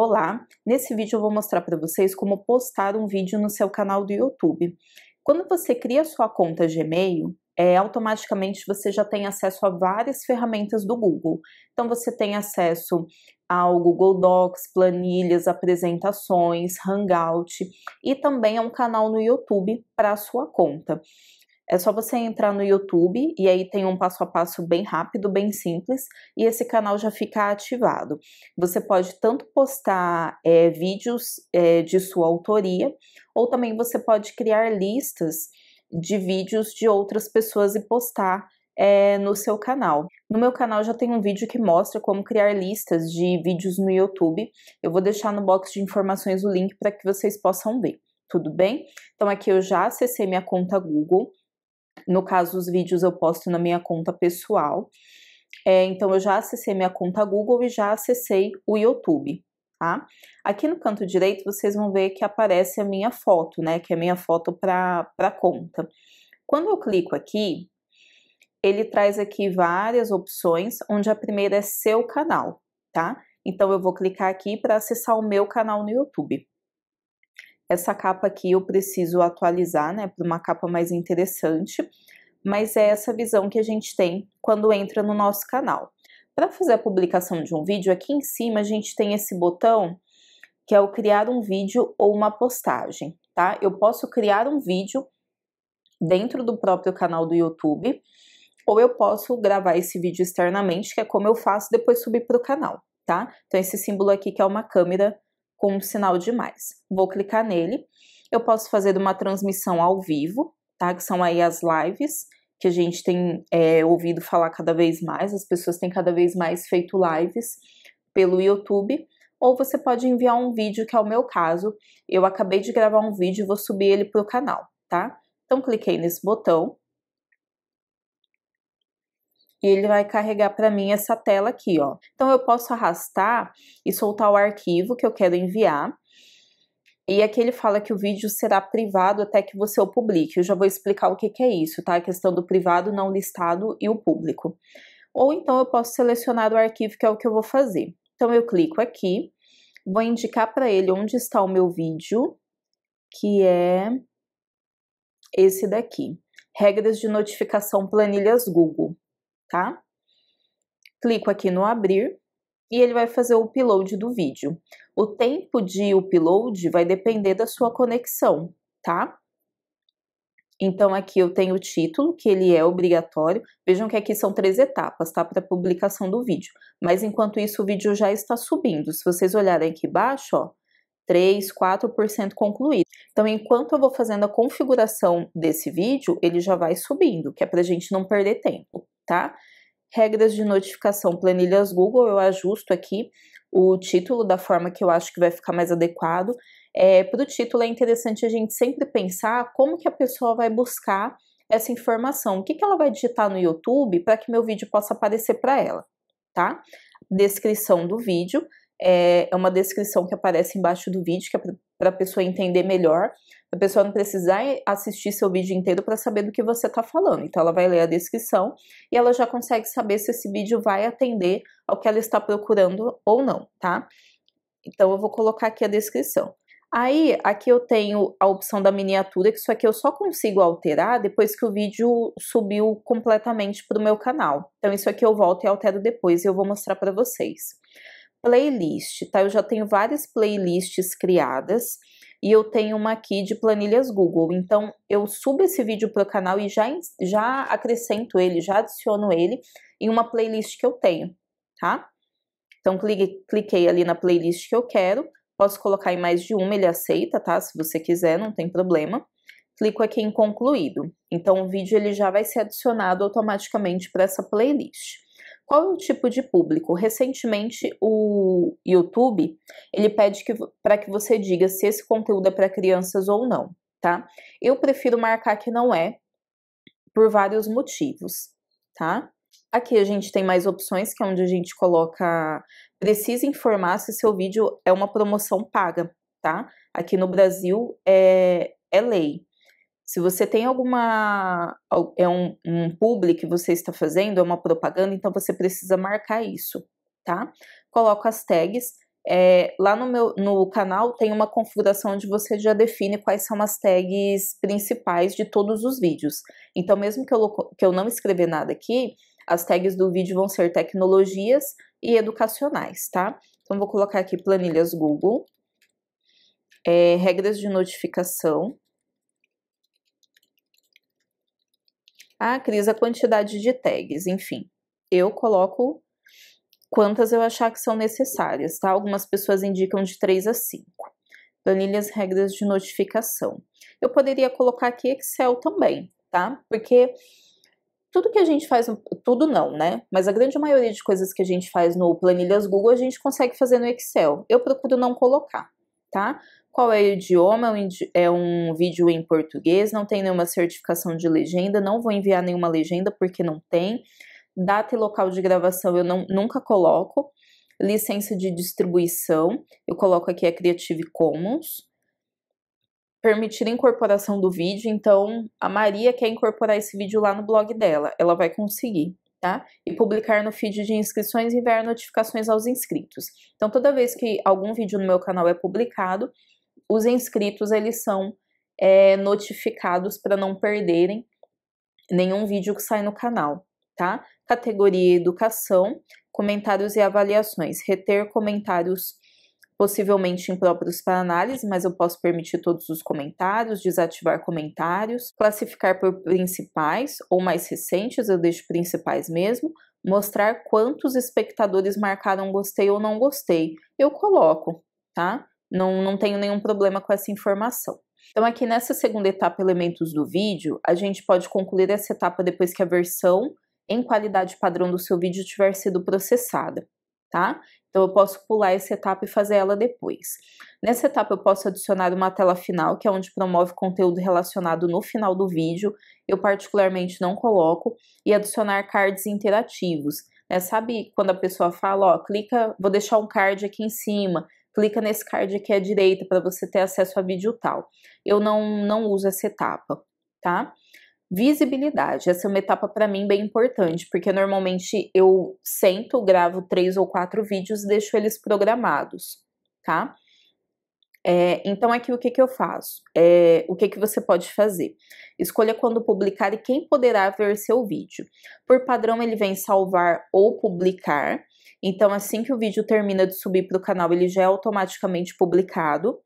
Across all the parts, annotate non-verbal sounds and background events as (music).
Olá! Nesse vídeo eu vou mostrar para vocês como postar um vídeo no seu canal do YouTube. Quando você cria sua conta Gmail, é, automaticamente você já tem acesso a várias ferramentas do Google. Então você tem acesso ao Google Docs, planilhas, apresentações, Hangout e também a um canal no YouTube para a sua conta. É só você entrar no YouTube e aí tem um passo a passo bem rápido, bem simples, e esse canal já fica ativado. Você pode tanto postar é, vídeos é, de sua autoria, ou também você pode criar listas de vídeos de outras pessoas e postar é, no seu canal. No meu canal já tem um vídeo que mostra como criar listas de vídeos no YouTube. Eu vou deixar no box de informações o link para que vocês possam ver. Tudo bem? Então aqui eu já acessei minha conta Google. No caso, os vídeos eu posto na minha conta pessoal. É, então, eu já acessei minha conta Google e já acessei o YouTube, tá? Aqui no canto direito, vocês vão ver que aparece a minha foto, né? Que é a minha foto para a conta. Quando eu clico aqui, ele traz aqui várias opções, onde a primeira é seu canal, tá? Então, eu vou clicar aqui para acessar o meu canal no YouTube. Essa capa aqui eu preciso atualizar, né, para uma capa mais interessante, mas é essa visão que a gente tem quando entra no nosso canal. Para fazer a publicação de um vídeo, aqui em cima a gente tem esse botão que é o criar um vídeo ou uma postagem, tá? Eu posso criar um vídeo dentro do próprio canal do YouTube, ou eu posso gravar esse vídeo externamente, que é como eu faço, depois subir para o canal, tá? Então esse símbolo aqui que é uma câmera com um sinal de mais. Vou clicar nele. Eu posso fazer uma transmissão ao vivo, tá? Que são aí as lives que a gente tem é, ouvido falar cada vez mais. As pessoas têm cada vez mais feito lives pelo YouTube. Ou você pode enviar um vídeo, que é o meu caso. Eu acabei de gravar um vídeo e vou subir ele para o canal, tá? Então cliquei nesse botão e ele vai carregar para mim essa tela aqui, ó. Então eu posso arrastar e soltar o arquivo que eu quero enviar. E aqui ele fala que o vídeo será privado até que você o publique. Eu já vou explicar o que, que é isso, tá? A questão do privado, não listado e o público. Ou então eu posso selecionar o arquivo, que é o que eu vou fazer. Então eu clico aqui, vou indicar para ele onde está o meu vídeo, que é esse daqui. Regras de notificação planilhas Google tá? Clico aqui no abrir e ele vai fazer o upload do vídeo. O tempo de upload vai depender da sua conexão, tá? Então aqui eu tenho o título, que ele é obrigatório. Vejam que aqui são três etapas, tá? Para publicação do vídeo. Mas enquanto isso o vídeo já está subindo. Se vocês olharem aqui embaixo, ó, 3, 4% concluído. Então, enquanto eu vou fazendo a configuração desse vídeo, ele já vai subindo, que é para a gente não perder tempo tá? Regras de notificação, planilhas Google, eu ajusto aqui o título da forma que eu acho que vai ficar mais adequado. É, Para o título é interessante a gente sempre pensar como que a pessoa vai buscar essa informação, o que, que ela vai digitar no YouTube para que meu vídeo possa aparecer para ela, tá? Descrição do vídeo é, é uma descrição que aparece embaixo do vídeo, que é para a pessoa entender melhor a pessoa não precisar assistir seu vídeo inteiro para saber do que você está falando. Então, ela vai ler a descrição e ela já consegue saber se esse vídeo vai atender ao que ela está procurando ou não, tá? Então, eu vou colocar aqui a descrição. Aí, aqui eu tenho a opção da miniatura, que isso aqui eu só consigo alterar depois que o vídeo subiu completamente para o meu canal. Então, isso aqui eu volto e altero depois e eu vou mostrar para vocês. Playlist, tá? Eu já tenho várias playlists criadas e eu tenho uma aqui de planilhas Google. Então eu subo esse vídeo para o canal e já, já acrescento ele, já adiciono ele em uma playlist que eu tenho, tá? Então clique, cliquei ali na playlist que eu quero, posso colocar em mais de uma, ele aceita, tá? Se você quiser, não tem problema. Clico aqui em concluído. Então o vídeo ele já vai ser adicionado automaticamente para essa playlist. Qual é o tipo de público? Recentemente, o YouTube ele pede para que você diga se esse conteúdo é para crianças ou não, tá? Eu prefiro marcar que não é, por vários motivos, tá? Aqui a gente tem mais opções, que é onde a gente coloca precisa informar se seu vídeo é uma promoção paga, tá? Aqui no Brasil é, é lei. Se você tem alguma. É um, um que você está fazendo, é uma propaganda, então você precisa marcar isso, tá? Coloca as tags. É, lá no meu no canal tem uma configuração onde você já define quais são as tags principais de todos os vídeos. Então, mesmo que eu, que eu não escrever nada aqui, as tags do vídeo vão ser tecnologias e educacionais, tá? Então, vou colocar aqui planilhas Google, é, regras de notificação, Ah, Cris, a quantidade de tags, enfim. Eu coloco quantas eu achar que são necessárias, tá? Algumas pessoas indicam de 3 a 5. Planilhas, regras de notificação. Eu poderia colocar aqui Excel também, tá? Porque tudo que a gente faz, tudo não, né? Mas a grande maioria de coisas que a gente faz no Planilhas Google, a gente consegue fazer no Excel. Eu procuro não colocar, tá? qual é o idioma, é, é um vídeo em português, não tem nenhuma certificação de legenda, não vou enviar nenhuma legenda porque não tem. Data e local de gravação eu não, nunca coloco. Licença de distribuição, eu coloco aqui a Creative Commons. Permitir a incorporação do vídeo, então a Maria quer incorporar esse vídeo lá no blog dela, ela vai conseguir, Tá? E publicar no feed de inscrições e enviar notificações aos inscritos. Então, toda vez que algum vídeo no meu canal é publicado, os inscritos eles são é, notificados para não perderem nenhum vídeo que sai no canal, tá? Categoria Educação, comentários e avaliações. Reter comentários possivelmente impróprios para análise, mas eu posso permitir todos os comentários, desativar comentários, classificar por principais ou mais recentes, eu deixo principais mesmo, mostrar quantos espectadores marcaram gostei ou não gostei. Eu coloco, tá? Não, não tenho nenhum problema com essa informação. Então, aqui nessa segunda etapa, elementos do vídeo, a gente pode concluir essa etapa depois que a versão em qualidade padrão do seu vídeo tiver sido processada, tá? Então, eu posso pular essa etapa e fazer ela depois. Nessa etapa, eu posso adicionar uma tela final, que é onde promove conteúdo relacionado no final do vídeo, eu particularmente não coloco, e adicionar cards interativos. Né? Sabe quando a pessoa fala, ó, clica, vou deixar um card aqui em cima, clica nesse card aqui à direita para você ter acesso a vídeo tal. Eu não, não uso essa etapa, tá? Visibilidade, essa é uma etapa para mim bem importante, porque normalmente eu sento, gravo três ou quatro vídeos e deixo eles programados, tá? É, então aqui o que, que eu faço? É, o que, que você pode fazer? Escolha quando publicar e quem poderá ver seu vídeo. Por padrão ele vem salvar ou publicar, então, assim que o vídeo termina de subir para o canal, ele já é automaticamente publicado.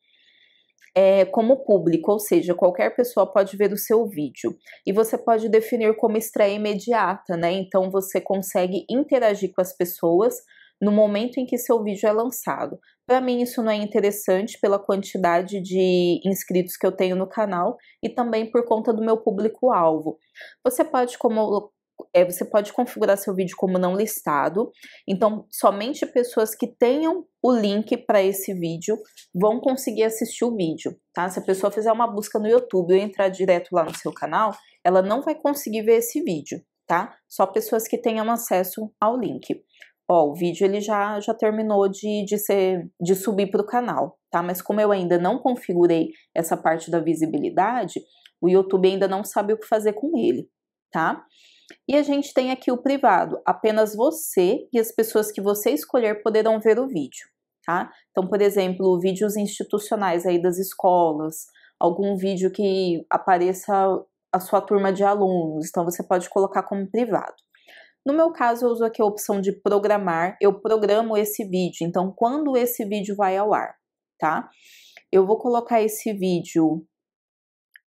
É, como público, ou seja, qualquer pessoa pode ver o seu vídeo. E você pode definir como estreia imediata, né? Então você consegue interagir com as pessoas no momento em que seu vídeo é lançado. Para mim, isso não é interessante pela quantidade de inscritos que eu tenho no canal e também por conta do meu público-alvo. Você pode como é, você pode configurar seu vídeo como não listado. Então, somente pessoas que tenham o link para esse vídeo vão conseguir assistir o vídeo, tá? Se a pessoa fizer uma busca no YouTube ou entrar direto lá no seu canal, ela não vai conseguir ver esse vídeo, tá? Só pessoas que tenham acesso ao link. Ó, o vídeo ele já, já terminou de, de, ser, de subir para o canal, tá? Mas como eu ainda não configurei essa parte da visibilidade, o YouTube ainda não sabe o que fazer com ele, tá? E a gente tem aqui o privado, apenas você e as pessoas que você escolher poderão ver o vídeo, tá? Então, por exemplo, vídeos institucionais aí das escolas, algum vídeo que apareça a sua turma de alunos, então você pode colocar como privado. No meu caso, eu uso aqui a opção de programar, eu programo esse vídeo, então quando esse vídeo vai ao ar, tá? Eu vou colocar esse vídeo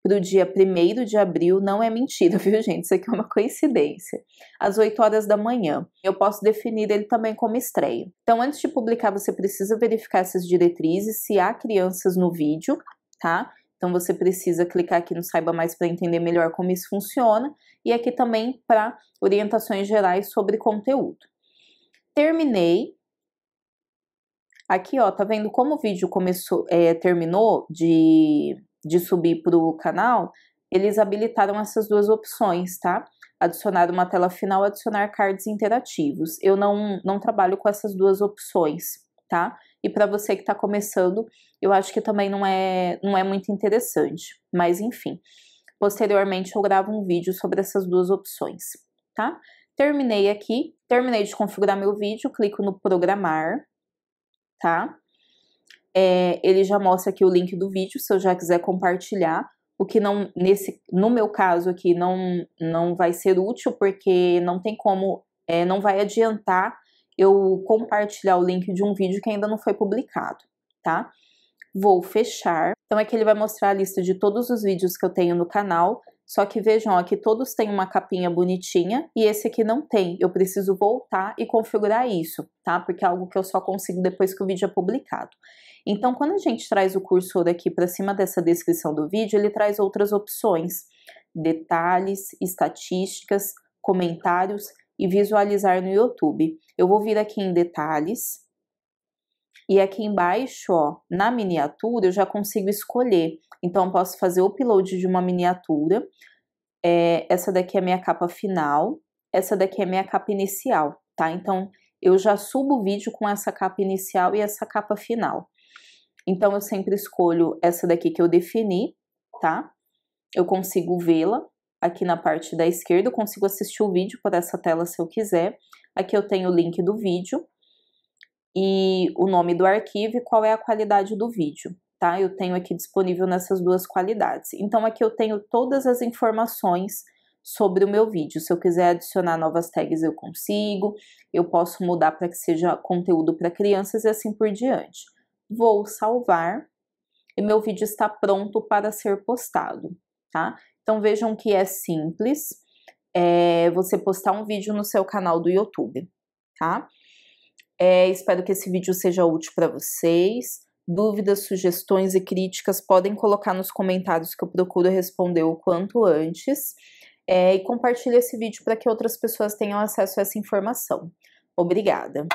para o dia 1 de abril não é mentira, (laughs) viu, gente? Isso aqui é uma coincidência. Às 8 horas da manhã. Eu posso definir ele também como estreia. Então, antes de publicar, você precisa verificar essas diretrizes, se há crianças no vídeo, tá? Então, você precisa clicar aqui no Saiba Mais para entender melhor como isso funciona e aqui também para orientações gerais sobre conteúdo. Terminei, Aqui, ó, tá vendo como o vídeo começou, é, terminou de de subir para o canal, eles habilitaram essas duas opções, tá? Adicionar uma tela final, adicionar cards interativos. Eu não, não trabalho com essas duas opções, tá? E para você que está começando, eu acho que também não é, não é muito interessante, mas enfim. Posteriormente eu gravo um vídeo sobre essas duas opções, tá? Terminei aqui, terminei de configurar meu vídeo, clico no programar, tá? é, ele já mostra aqui o link do vídeo, se eu já quiser compartilhar. O que não, nesse, no meu caso aqui, não, não vai ser útil, porque não tem como, é, não vai adiantar eu compartilhar o link de um vídeo que ainda não foi publicado, tá? Vou fechar. Então é que ele vai mostrar a lista de todos os vídeos que eu tenho no canal. Só que vejam, aqui todos têm uma capinha bonitinha e esse aqui não tem. Eu preciso voltar e configurar isso, tá? Porque é algo que eu só consigo depois que o vídeo é publicado. Então, quando a gente traz o cursor aqui para cima dessa descrição do vídeo, ele traz outras opções, detalhes, estatísticas, comentários e visualizar no YouTube. Eu vou vir aqui em detalhes e aqui embaixo, ó, na miniatura, eu já consigo escolher. Então, eu posso fazer o upload de uma miniatura. É, essa daqui é a minha capa final, essa daqui é a minha capa inicial, tá? Então, eu já subo o vídeo com essa capa inicial e essa capa final. Então, eu sempre escolho essa daqui que eu defini, tá? Eu consigo vê-la aqui na parte da esquerda, eu consigo assistir o vídeo por essa tela se eu quiser. Aqui eu tenho o link do vídeo e o nome do arquivo e qual é a qualidade do vídeo, tá? Eu tenho aqui disponível nessas duas qualidades. Então, aqui eu tenho todas as informações sobre o meu vídeo. Se eu quiser adicionar novas tags, eu consigo. Eu posso mudar para que seja conteúdo para crianças e assim por diante vou salvar e meu vídeo está pronto para ser postado, tá? Então vejam que é simples é, você postar um vídeo no seu canal do YouTube, tá? É, espero que esse vídeo seja útil para vocês. Dúvidas, sugestões e críticas podem colocar nos comentários que eu procuro responder o quanto antes. É, e compartilhe esse vídeo para que outras pessoas tenham acesso a essa informação. Obrigada!